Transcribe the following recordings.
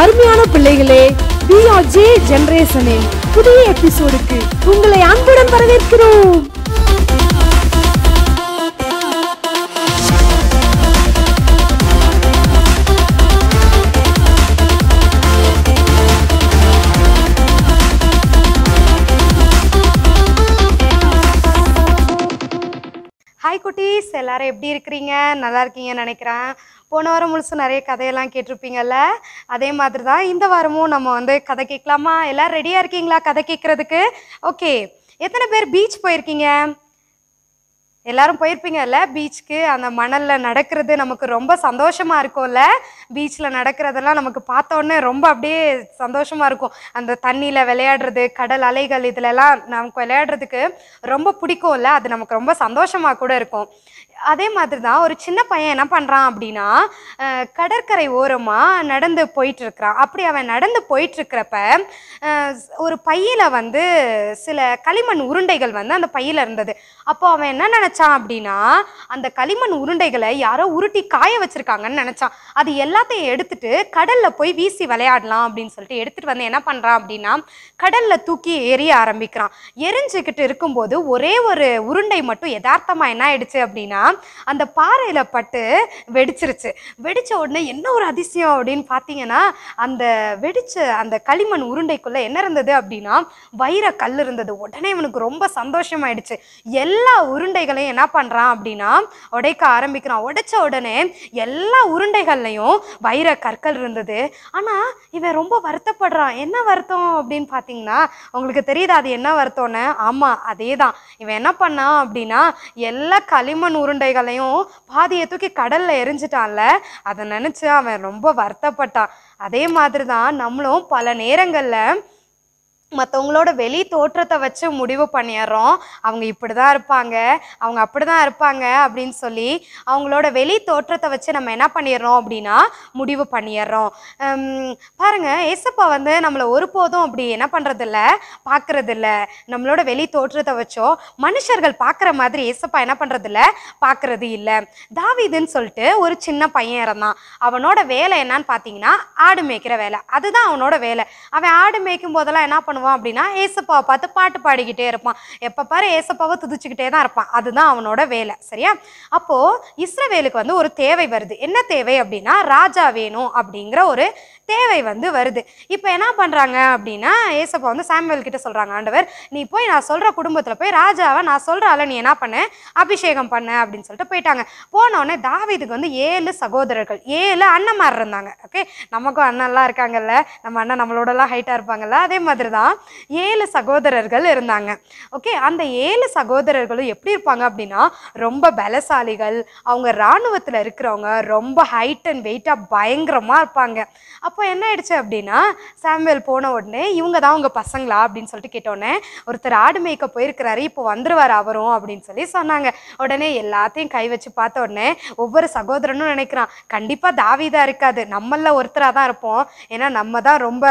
அருமையான பிள்ளைகளே பிஆர்ஜே ஜெனரேஷனின் புதிய எபிசோடுக்கு உங்களை அன்புடன் வரவேற்கிறோம் ஹாய் குட்டீஸ் எல்லாரும் எப்படி இருக்கிறீங்க நல்லா இருக்கீங்கன்னு நினைக்கிறேன் போன வாரம் முழுசு நிறைய கதையெல்லாம் கேட்டிருப்பீங்கல்ல அதே மாதிரி தான் இந்த வாரமும் நம்ம வந்து கதை கேட்கலாமா எல்லாம் ரெடியாக இருக்கீங்களா கதை கேட்குறதுக்கு ஓகே எத்தனை பேர் பீச் போயிருக்கீங்க எல்லாரும் போயிருப்பீங்கல்ல பீச்சுக்கு அந்த மணலில் நடக்கிறது நமக்கு ரொம்ப சந்தோஷமாக இருக்கும்ல பீச்சில் நடக்கிறதெல்லாம் நமக்கு பார்த்தோன்னே ரொம்ப அப்படியே சந்தோஷமாக இருக்கும் அந்த தண்ணியில் விளையாடுறது கடல் அலைகள் இதிலெல்லாம் நமக்கு விளையாடுறதுக்கு ரொம்ப பிடிக்கும்ல அது நமக்கு ரொம்ப சந்தோஷமாக கூட இருக்கும் அதே மாதிரி தான் ஒரு சின்ன பையன் என்ன பண்ணுறான் அப்படின்னா கடற்கரை ஓரமாக நடந்து போயிட்டுருக்கிறான் அப்படி அவன் நடந்து போயிட்டுருக்கிறப்ப ஒரு பையில் வந்து சில களிமண் உருண்டைகள் வந்து அந்த பையில் இருந்தது அப்போ அவன் என்ன நினச்சான் அப்படின்னா அந்த களிமண் உருண்டைகளை யாரோ உருட்டி காய வச்சுருக்காங்கன்னு நினச்சான் அது எல்லாத்தையும் எடுத்துட்டு கடலில் போய் வீசி விளையாடலாம் அப்படின்னு சொல்லிட்டு எடுத்துகிட்டு வந்து என்ன பண்ணுறான் அப்படின்னா கடலில் தூக்கி எரிய ஆரம்பிக்கிறான் எரிஞ்சுக்கிட்டு இருக்கும்போது ஒரே ஒரு உருண்டை மட்டும் யதார்த்தமாக என்ன ஆயிடுச்சு அப்படின்னா அந்த பாறையில் பட்டு வெடிச்சிருச்சு வெடித்த உடனே என்ன ஒரு அதிசயம் அப்படின்னு பார்த்தீங்கன்னா அந்த வெடிச்ச அந்த களிமண் உருண்டைக்குள்ளே என்ன இருந்தது அப்படின்னா வைர கல் இருந்தது உடனே இவனுக்கு ரொம்ப சந்தோஷம் ஆயிடுச்சு எல்லா உருண்டைகளையும் என்ன பண்ணுறான் அப்படின்னா உடைக்க ஆரம்பிக்கிறான் உடைச்ச உடனே எல்லா உருண்டைகள்லையும் வைர கற்கள் இருந்தது ஆனால் இவன் ரொம்ப வருத்தப்படுறான் என்ன வருத்தம் அப்படின்னு பார்த்தீங்கன்னா உங்களுக்கு தெரியுது அது என்ன வருத்தம்னு ஆமாம் அதே தான் இவன் என்ன பண்ணான் அப்படின்னா எல்லா களிமண் உருண்டை உருண்டைகளையும் பாதியை தூக்கி கடலில் எரிஞ்சிட்டான்ல அதை நினச்சி அவன் ரொம்ப வருத்தப்பட்டான் அதே மாதிரி தான் நம்மளும் பல நேரங்களில் மற்றவங்களோட வெளி தோற்றத்தை வச்சு முடிவு பண்ணிடுறோம் அவங்க இப்படி தான் இருப்பாங்க அவங்க அப்படி தான் இருப்பாங்க அப்படின்னு சொல்லி அவங்களோட வெளி தோற்றத்தை வச்சு நம்ம என்ன பண்ணிடுறோம் அப்படின்னா முடிவு பண்ணிடுறோம் பாருங்கள் ஏசப்பா வந்து நம்மளை ஒருபோதும் அப்படி என்ன பண்ணுறதில்ல பார்க்குறதில்ல நம்மளோட வெளி தோற்றத்தை வச்சோ மனுஷர்கள் பார்க்குற மாதிரி ஏசப்பா என்ன பண்ணுறதில்ல பார்க்குறது இல்லை தாவிதுன்னு சொல்லிட்டு ஒரு சின்ன பையன் இருந்தான் அவனோட வேலை என்னன்னு பார்த்தீங்கன்னா ஆடு மேய்க்கிற வேலை அதுதான் அவனோட வேலை அவன் ஆடு மேய்க்கும் போதெல்லாம் என்ன பண்ணுவான் பண்ணுவான் அப்படின்னா ஏசப்பாவை பார்த்து பாட்டு பாடிக்கிட்டே இருப்பான் எப்போ பாரு ஏசப்பாவை துதிச்சுக்கிட்டே தான் இருப்பான் அதுதான் அவனோட வேலை சரியா அப்போது இஸ்ரவேலுக்கு வந்து ஒரு தேவை வருது என்ன தேவை அப்படின்னா ராஜா வேணும் அப்படிங்கிற ஒரு தேவை வந்து வருது இப்போ என்ன பண்ணுறாங்க அப்படின்னா ஏசப்பா வந்து சாமுவேல் கிட்ட சொல்கிறாங்க ஆண்டவர் நீ போய் நான் சொல்கிற குடும்பத்தில் போய் ராஜாவை நான் சொல்கிறால நீ என்ன பண்ண அபிஷேகம் பண்ண அப்படின்னு சொல்லிட்டு போயிட்டாங்க போனோடனே தாவிதுக்கு வந்து ஏழு சகோதரர்கள் ஏழு அண்ணன் மாதிரி இருந்தாங்க ஓகே நமக்கும் அண்ணன்லாம் இருக்காங்கல்ல நம்ம அண்ணன் நம்மளோடலாம் ஹைட்டாக இருப்பாங்கல்ல அதே மாதிரி தான் ஏழு சகோதரர்கள் இருந்தாங்க ஓகே அந்த ஏழு சகோதரர்களும் எப்படி இருப்பாங்க அப்படின்னா ரொம்ப பலசாலிகள் அவங்க இராணுவத்தில் இருக்கிறவங்க ரொம்ப ஹைட் அண்ட் வெயிட்டாக பயங்கரமாக இருப்பாங்க அப்போ அப்போ என்ன ஆயிடுச்சு அப்படின்னா சாம்வேல் போன உடனே இவங்க தான் உங்கள் பசங்களா அப்படின்னு சொல்லிட்டு கேட்டோடனே ஒருத்தர் ஆடு மேய்க்க போயிருக்கிறாரு இப்போ வந்துருவார் அவரும் அப்படின்னு சொல்லி சொன்னாங்க உடனே எல்லாத்தையும் கை வச்சு பார்த்த உடனே ஒவ்வொரு சகோதரனும் நினைக்கிறான் கண்டிப்பாக தாவிதா இருக்காது நம்மள ஒருத்தராக தான் இருப்போம் ஏன்னா நம்ம தான் ரொம்ப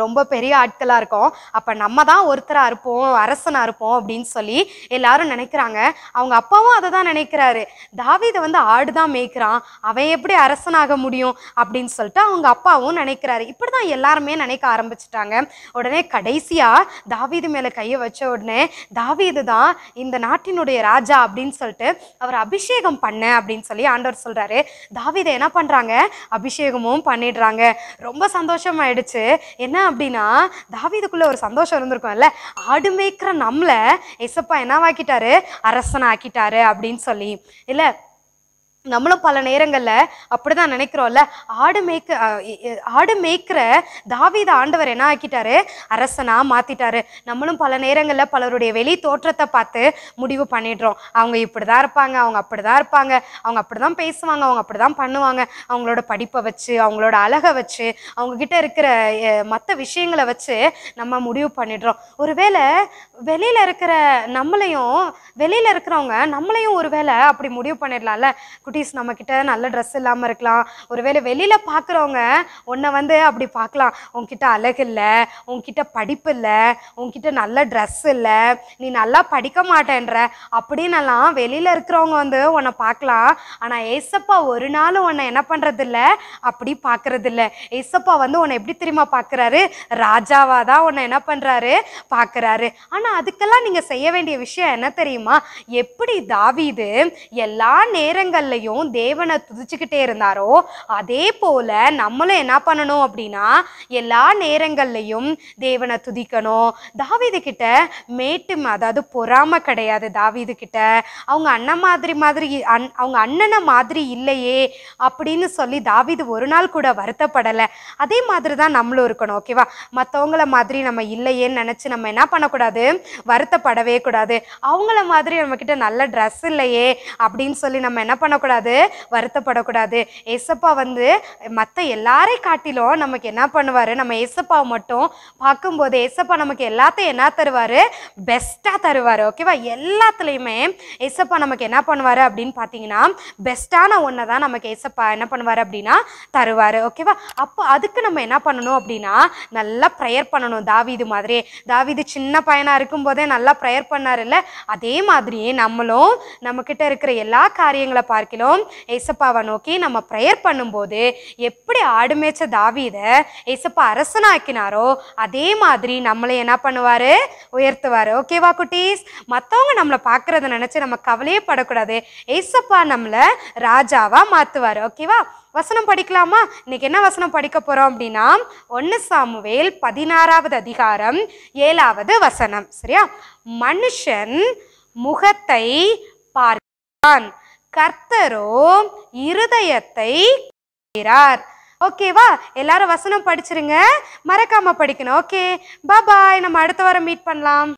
ரொம்ப பெரிய ஆட்களாக இருக்கும் அப்போ நம்ம தான் ஒருத்தராக இருப்போம் அரசனாக இருப்போம் அப்படின்னு சொல்லி எல்லாரும் நினைக்கிறாங்க அவங்க அப்பாவும் அதை தான் நினைக்கிறாரு தாவிதை வந்து ஆடு தான் மேய்க்கிறான் அவன் எப்படி அரசனாக முடியும் அப்படின்னு சொல்லிட்டு அவங்க அப்பாவும் நினைக்கிறாரு இப்படி தான் எல்லாருமே நினைக்க ஆரம்பிச்சிட்டாங்க உடனே கடைசியாக தாவீது மேலே கையை வச்ச உடனே தாவீது தான் இந்த நாட்டினுடைய ராஜா அப்படின்னு சொல்லிட்டு அவர் அபிஷேகம் பண்ண அப்படின்னு சொல்லி ஆண்டவர் சொல்கிறாரு தாவீதை என்ன பண்ணுறாங்க அபிஷேகமும் பண்ணிடுறாங்க ரொம்ப சந்தோஷமாயிடுச்சு என்ன அப்படின்னா தாவீதுக்குள்ளே ஒரு சந்தோஷம் இருந்திருக்கும்ல ஆடு மேய்க்கிற நம்மளை எசப்பா என்னவாக்கிட்டாரு அரசனாக்கிட்டாரு அப்படின்னு சொல்லி இல்லை நம்மளும் பல நேரங்களில் அப்படிதான் நினைக்கிறோம்ல ஆடு மேய்க்க ஆடு மேய்க்கிற தாவித ஆண்டவர் என்ன ஆக்கிட்டாரு அரசனாக மாத்திட்டாரு நம்மளும் பல நேரங்களில் பலருடைய வெளி தோற்றத்தை பார்த்து முடிவு பண்ணிடுறோம் அவங்க இப்படி தான் இருப்பாங்க அவங்க அப்படிதான் இருப்பாங்க அவங்க அப்படிதான் பேசுவாங்க அவங்க அப்படிதான் பண்ணுவாங்க அவங்களோட படிப்பை வச்சு அவங்களோட அழகை வச்சு அவங்க கிட்ட இருக்கிற மற்ற விஷயங்களை வச்சு நம்ம முடிவு பண்ணிடுறோம் ஒருவேளை வெளியில் இருக்கிற நம்மளையும் வெளியில் இருக்கிறவங்க நம்மளையும் ஒருவேளை அப்படி முடிவு பண்ணிடலாம்ல குட்டீஸ் நம்மக்கிட்ட நல்ல ட்ரெஸ் இல்லாமல் இருக்கலாம் ஒருவேளை வெளியில் பார்க்குறவங்க உன்னை வந்து அப்படி பார்க்கலாம் உன்கிட்ட அழகு இல்லை உன்கிட்ட படிப்பு இல்லை உன்கிட்ட நல்ல ட்ரெஸ் இல்லை நீ நல்லா படிக்க மாட்டேன்ற அப்படின்னுலாம் வெளியில் இருக்கிறவங்க வந்து உன்னை பார்க்கலாம் ஆனால் ஏசப்பா ஒரு நாளும் உன்னை என்ன பண்ணுறதில்ல அப்படி பார்க்குறதில்ல ஏசப்பா வந்து உன்னை எப்படி தெரியுமா பார்க்குறாரு ராஜாவாக தான் உன்னை என்ன பண்ணுறாரு பார்க்குறாரு ஆனால் அதுக்கெல்லாம் நீங்கள் செய்ய வேண்டிய விஷயம் என்ன தெரியுமா எப்படி தாவிது எல்லா நேரங்கள்லையும் எல்லாரையும் தேவனை துதிச்சுக்கிட்டே இருந்தாரோ அதே போல நம்மளும் என்ன பண்ணணும் அப்படின்னா எல்லா நேரங்கள்லையும் தேவனை துதிக்கணும் தாவீது கிட்ட மேட்டு அதாவது பொறாமை கிடையாது தாவீது கிட்ட அவங்க அண்ணன் மாதிரி மாதிரி அன் அவங்க அண்ணனை மாதிரி இல்லையே அப்படின்னு சொல்லி தாவீது ஒரு நாள் கூட வருத்தப்படலை அதே மாதிரி தான் நம்மளும் இருக்கணும் ஓகேவா மற்றவங்கள மாதிரி நம்ம இல்லையேன்னு நினச்சி நம்ம என்ன பண்ணக்கூடாது வருத்தப்படவே கூடாது அவங்கள மாதிரி நம்மக்கிட்ட நல்ல ட்ரெஸ் இல்லையே அப்படின்னு சொல்லி நம்ம என்ன பண்ணக்கூடாது பண்ணக்கூடாது வருத்தப்படக்கூடாது ஏசப்பா வந்து மற்ற எல்லாரையும் காட்டிலும் நமக்கு என்ன பண்ணுவார் நம்ம ஏசப்பாவை மட்டும் பார்க்கும்போது ஏசப்பா நமக்கு எல்லாத்தையும் என்ன தருவார் பெஸ்ட்டாக தருவார் ஓகேவா எல்லாத்துலேயுமே ஏசப்பா நமக்கு என்ன பண்ணுவார் அப்படின்னு பார்த்தீங்கன்னா பெஸ்ட்டான ஒன்றை தான் நமக்கு ஏசப்பா என்ன பண்ணுவார் அப்படின்னா தருவார் ஓகேவா அப்போ அதுக்கு நம்ம என்ன பண்ணணும் அப்படின்னா நல்லா ப்ரேயர் பண்ணணும் தாவிது மாதிரி தாவிது சின்ன பையனாக இருக்கும்போதே நல்லா ப்ரேயர் பண்ணார்ல அதே மாதிரியே நம்மளும் நம்மக்கிட்ட இருக்கிற எல்லா காரியங்களை பார்க்கலாம் வேணும் ஏசப்பாவை நோக்கி நம்ம ப்ரேயர் பண்ணும்போது எப்படி ஆடு மேய்ச்ச தாவீதை ஏசப்பா அரசனாக்கினாரோ அதே மாதிரி நம்மளை என்ன பண்ணுவார் உயர்த்துவார் ஓகேவா குட்டீஸ் மற்றவங்க நம்மளை பார்க்குறத நினச்சி நம்ம கவலையே படக்கூடாது ஏசப்பா நம்மளை ராஜாவாக மாற்றுவார் ஓகேவா வசனம் படிக்கலாமா இன்னைக்கு என்ன வசனம் படிக்க போகிறோம் அப்படின்னா ஒன்று சாமுவேல் பதினாறாவது அதிகாரம் ஏழாவது வசனம் சரியா மனுஷன் முகத்தை பார்க்கிறான் கர்த்தரோ இருதயத்தை ஓகேவா எல்லாரும் வசனம் படிச்சிருங்க மறக்காம படிக்கணும் ஓகே பாபாய் நம்ம அடுத்த வாரம் மீட் பண்ணலாம்